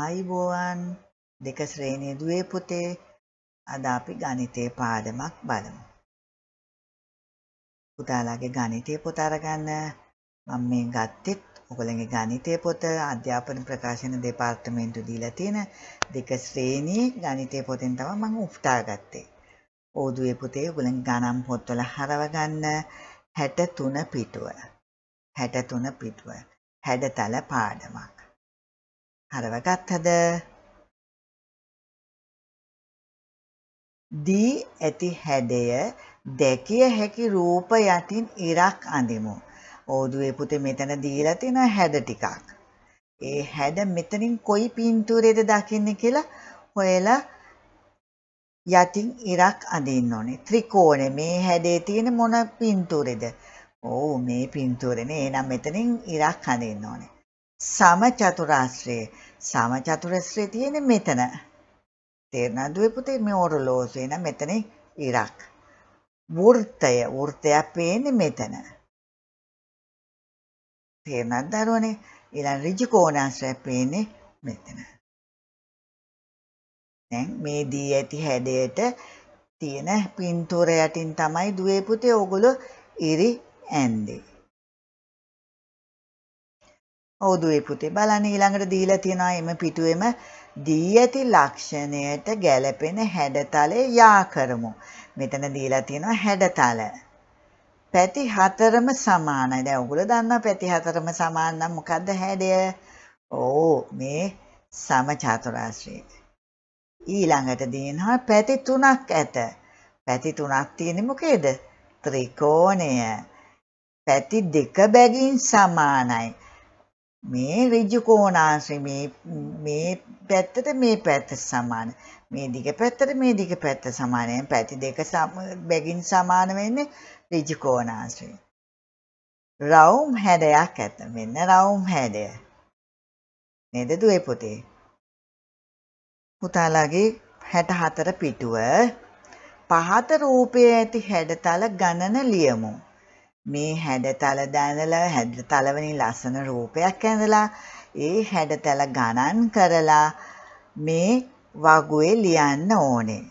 ආයිබෝවන් දෙක ශ්‍රේණිය දුවේ පුතේ අද අපි ගණිතයේ පාඩමක් බලමු. පුතාලාගේ ගණිතයේ පොත අරගන්න මම මේ ගත්තෙත් ඔයගොල්ලන්ගේ ගණිතයේ පොත අධ්‍යාපන ප්‍රකාශන දෙපාර්තමේන්තුව දීලා තියෙන දෙක ශ්‍රේණියේ ගණිතයේ පොතෙන් තමයි මම උපුටා ගත්තේ. ඕදුවේ පුතේ ඔයගොල්ලන්ගේ ගණන් පොත්වල හරවගන්න 63 පිටුව. 63 පිටුව. හැඩතල පාඩමක්. හරවගත්හද දී ඇති හැඩය දැකිය හැකි රූප යටින් ඉරක් අඳිමු. ඕදුවේ පුතේ මෙතන දීලා තියෙන හැඩ ටිකක්. ඒ හැඩ මෙතනින් කොයි පින්තූරයේද දකින්නේ කියලා හොයලා යටින් ඉරක් අඳින්න ඕනේ. ත්‍රිකෝණේ මේ හැඩේ තියෙන මොන පින්තූරේද? ඔව් මේ පින්තූරේනේ. එහෙනම් මෙතනින් ඉරක් අඳින්න ඕනේ. සමචතුරාශ්‍රය සමචතුරස්‍රය තියෙන මෙතන තේරෙනවද පුතේ මේ ඔරලෝසු එන මෙතන ඉරක් වෘත්තය වෘත්තය පේන්නේ මෙතන තේරෙනවද දරුවනේ ඊළඟ ඍජු කෝණාශ්‍රය පේන්නේ මෙතන දැන් මේ දී ඇති හැඩයට තියෙන පින්තූර යටින් තමයි දුවේ පුතේ ඕගොල්ලෝ ඉරි ඇන්දේ හොදුවේ පුතේ බලන්න ඊළඟට දීලා තියෙනවා එම පිටුවෙම දී ඇති ලක්ෂණයට ගැළපෙන හැඩතලේ යා කරමු. මෙතන දීලා තියෙනවා හැඩතල. පැති හතරම සමානයි. දැන් ඔයගොල්ලෝ දන්නවා පැති හතරම සමාන නම් මොකද්ද හැඩය? ඕ මේ සමචතුරාස්‍රය. ඊළඟට දිනනවා පැති තුනක් ඇත. පැති තුනක් තියෙන්නේ මොකේද? ත්‍රිකෝණය. පැති දෙක බැගින් සමානයි. මේ ඍජු කෝණාශ්‍රය මේ මේ පැත්තට මේ පැත්ත සමාන. මේ දිග පැත්තට මේ දිග පැත්ත සමානයි. පැති දෙක බැගින් සමාන වෙන්නේ ඍජු කෝණාශ්‍රය. රවුම් හැඩයක් ඇත. මෙන්න රවුම් හැඩය. නේද දුවේ පුතේ? පුතාලාගේ 64 පිටුව පහත රූපයේ ඇති හැඩතල ගණන ලියමු. මේ හැඩතල දැනලා හැඩතල වලින් ලස්සන රූපයක් ඇඳලා ඒ හැඩතල ගණන් කරලා මේ වගුවේ ලියන්න ඕනේ.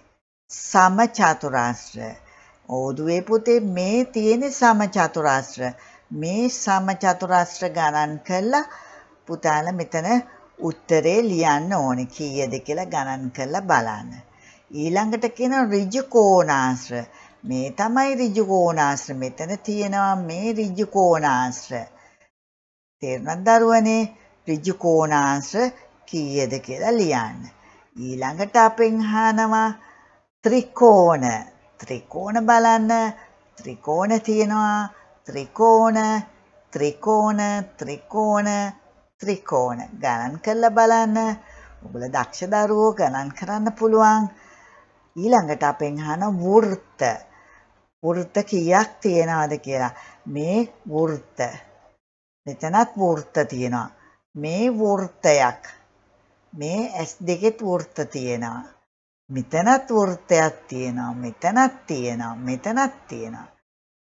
සම චතුරාස්‍ර. ඕදුවේ පුතේ මේ තියෙන සම චතුරාස්‍ර. මේ සම චතුරාස්‍ර ගණන් කරලා පුතාලා මෙතන උත්තරේ ලියන්න ඕනේ කීයද කියලා ගණන් කරලා බලන්න. ඊළඟට කියන ඍජු කෝණාස්‍ර. මේ තමයි ඍජු කෝණාශ්‍ර මෙතන තියෙනවා මේ ඍජු කෝණාශ්‍ර තේරුණාද දරුවනේ ඍජු කෝණාශ්‍ර කීයද කියලා ලියන්න ඊළඟට අපෙන් අහනවා ත්‍රිකෝණ ත්‍රිකෝණ බලන්න ත්‍රිකෝණ තියෙනවා ත්‍රිකෝණ ත්‍රිකෝණ ත්‍රිකෝණ ත්‍රිකෝණ ගණන් කරලා බලන්න ඔබල දක්ෂ දරුවෝ ගණන් කරන්න පුළුවන් ඊළඟට අපෙන් අහන වෘත්ත වෘත්ත කීයක් තියෙනවද කියලා. මේ වෘත්ත. මෙතනත් වෘත්ත තියෙනවා. මේ වෘත්තයක්. මේ ඇස් දෙකෙත් වෘත්ත තියෙනවා. මෙතනත් වෘත්තයක් තියෙනවා. මෙතනත් තියෙනවා. මෙතනත් තියෙනවා.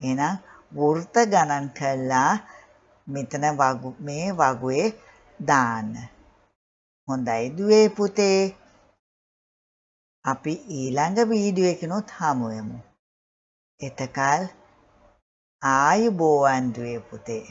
එහෙනම් වෘත ගණන් කළා මෙතන වගු මේ වගුවේ දාන්න. හොඳයි දුවේ පුතේ. අපි ඊළඟ වීඩියෝ එකනොත් හමු වෙමු. එතකල් ආයුබෝවන් දුවේ පුතේ